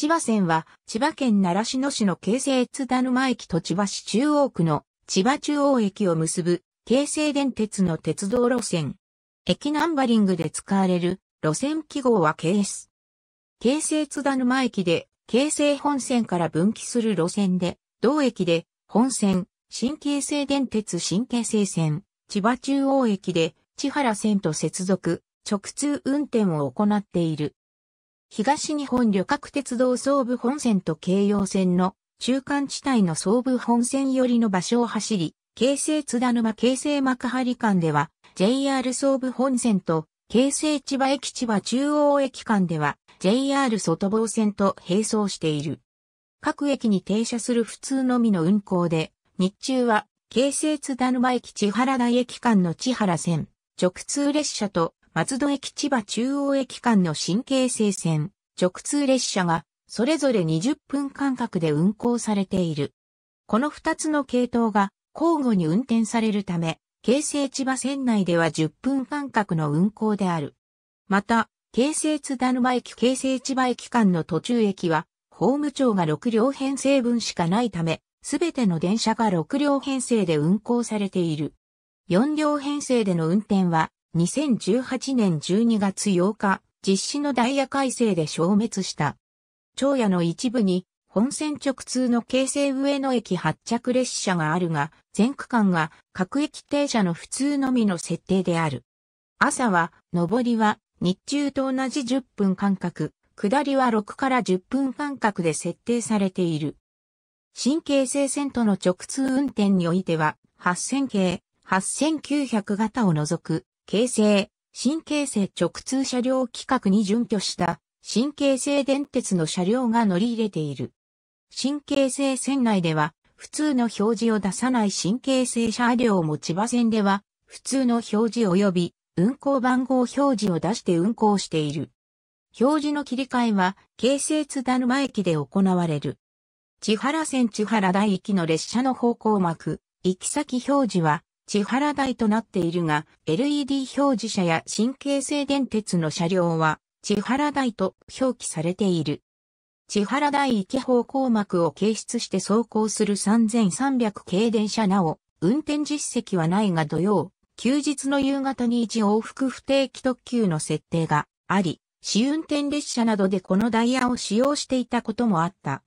千葉線は、千葉県習志野市の京成津田沼駅と千葉市中央区の千葉中央駅を結ぶ、京成電鉄の鉄道路線。駅ナンバリングで使われる路線記号は KS。京成津田沼駅で、京成本線から分岐する路線で、同駅で、本線、新京成電鉄新京成線、千葉中央駅で、千原線と接続、直通運転を行っている。東日本旅客鉄道総武本線と京葉線の中間地帯の総武本線寄りの場所を走り、京成津田沼京成幕張間では JR 総武本線と京成千葉駅千葉中央駅間では JR 外房線と並走している。各駅に停車する普通のみの運行で、日中は京成津田沼駅千原台駅間の千原線、直通列車と松戸駅千葉中央駅間の新京成線、直通列車が、それぞれ20分間隔で運行されている。この2つの系統が交互に運転されるため、京成千葉線内では10分間隔の運行である。また、京成津田沼駅京成千葉駅間の途中駅は、法務庁が6両編成分しかないため、すべての電車が6両編成で運行されている。4両編成での運転は、2018年12月8日、実施のダイヤ改正で消滅した。長野の一部に本線直通の京成上野駅発着列車があるが、全区間が各駅停車の普通のみの設定である。朝は、上りは日中と同じ10分間隔、下りは6から10分間隔で設定されている。新京成線との直通運転においては、8000系、8900型を除く形成、新形成直通車両規格に準拠した新形成電鉄の車両が乗り入れている。新形成線内では普通の表示を出さない新形成車両も千葉線では普通の表示及び運行番号表示を出して運行している。表示の切り替えは、京成津田沼駅で行われる。千原線千原台駅の列車の方向幕、行き先表示は、千原台となっているが、LED 表示車や神経性電鉄の車両は、千原台と表記されている。千原台池方向膜を掲出して走行する3300系電車なお、運転実績はないが土曜、休日の夕方に一往復不定期特急の設定があり、試運転列車などでこのダイヤを使用していたこともあった。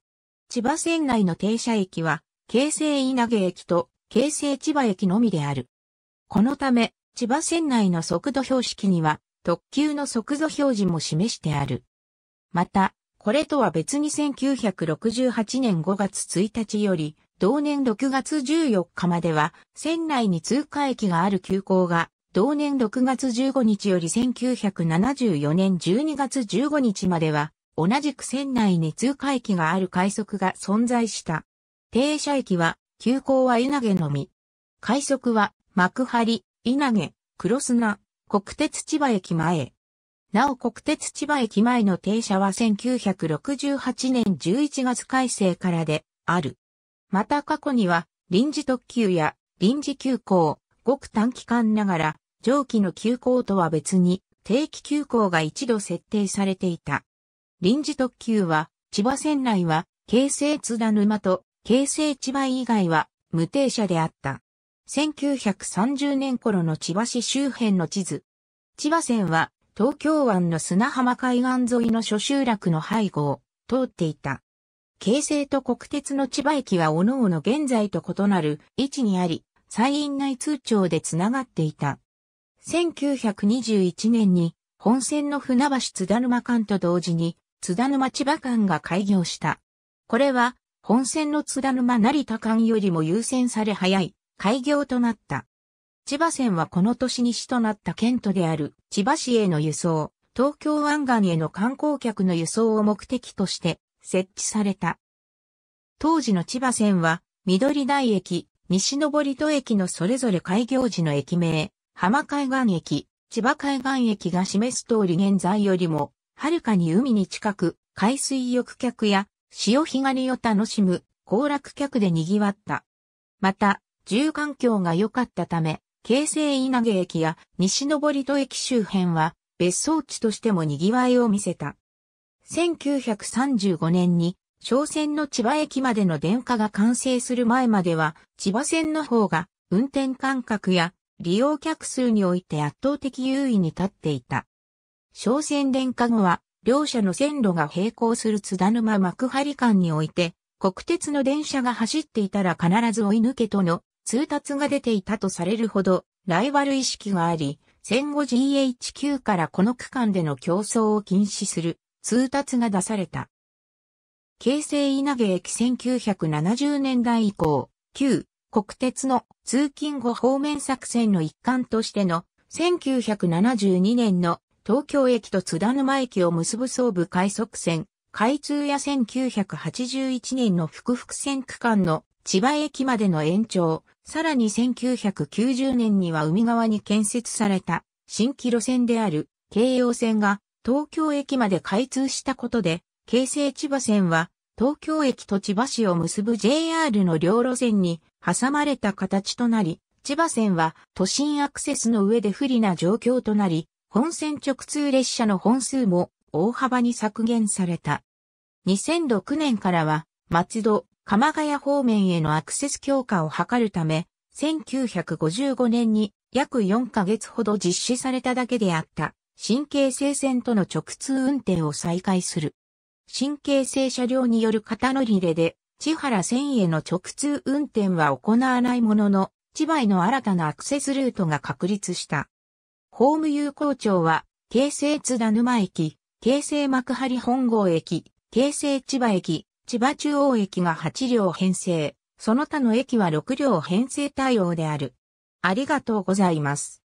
千葉線内の停車駅は、京成稲毛駅と京成千葉駅のみである。このため、千葉線内の速度標識には、特急の速度表示も示してある。また、これとは別に1968年5月1日より、同年6月14日までは、線内に通過駅がある急行が、同年6月15日より1974年12月15日までは、同じく線内に通過駅がある快速が存在した。停車駅は、休校は稲毛のみ。快速は、幕張、稲毛、黒砂、国鉄千葉駅前。なお国鉄千葉駅前の停車は1968年11月改正からである。また過去には臨時特急や臨時急行、ごく短期間ながら上記の急行とは別に定期急行が一度設定されていた。臨時特急は千葉線内は京成津田沼と京成千葉以外は無停車であった。1930年頃の千葉市周辺の地図。千葉線は東京湾の砂浜海岸沿いの諸集落の背後を通っていた。京成と国鉄の千葉駅は各々現在と異なる位置にあり、山陰内通帳でつながっていた。1921年に本線の船橋津田沼間と同時に津田沼千葉間が開業した。これは本線の津田沼成田間よりも優先され早い開業となった。千葉線はこの年西となった県都である千葉市への輸送、東京湾岸への観光客の輸送を目的として設置された。当時の千葉線は緑台駅、西登戸駅のそれぞれ開業時の駅名、浜海岸駅、千葉海岸駅が示す通り現在よりも、はるかに海に近く、海水浴客や潮干狩りを楽しむ行楽客で賑わった。また、住環境が良かったため、京成稲毛駅や西登戸駅周辺は別荘地としても賑わいを見せた。1935年に商船の千葉駅までの電化が完成する前までは千葉線の方が運転間隔や利用客数において圧倒的優位に立っていた。商船電化後は両者の線路が並行する津田沼幕張間において、国鉄の電車が走っていたら必ず追い抜けとの通達が出ていたとされるほど、ライバル意識があり、戦後 GHQ からこの区間での競争を禁止する通達が出された。京成稲毛駅1970年代以降、旧国鉄の通勤後方面作戦の一環としての1972年の東京駅と津田沼駅を結ぶ総武快速線、開通や1981年の福福線区間の千葉駅までの延長、さらに1990年には海側に建設された新規路線である京葉線が東京駅まで開通したことで、京成千葉線は東京駅と千葉市を結ぶ JR の両路線に挟まれた形となり、千葉線は都心アクセスの上で不利な状況となり、本線直通列車の本数も大幅に削減された。2006年からは松戸、鎌ヶ谷方面へのアクセス強化を図るため、1955年に約4ヶ月ほど実施されただけであった新京成線との直通運転を再開する。新京成車両による型乗り入れで、千原線への直通運転は行わないものの、千葉への新たなアクセスルートが確立した。ホーム有効町は、京成津田沼駅、京成幕張本郷駅、京成千葉駅、千葉中央駅が8両編成、その他の駅は6両編成対応である。ありがとうございます。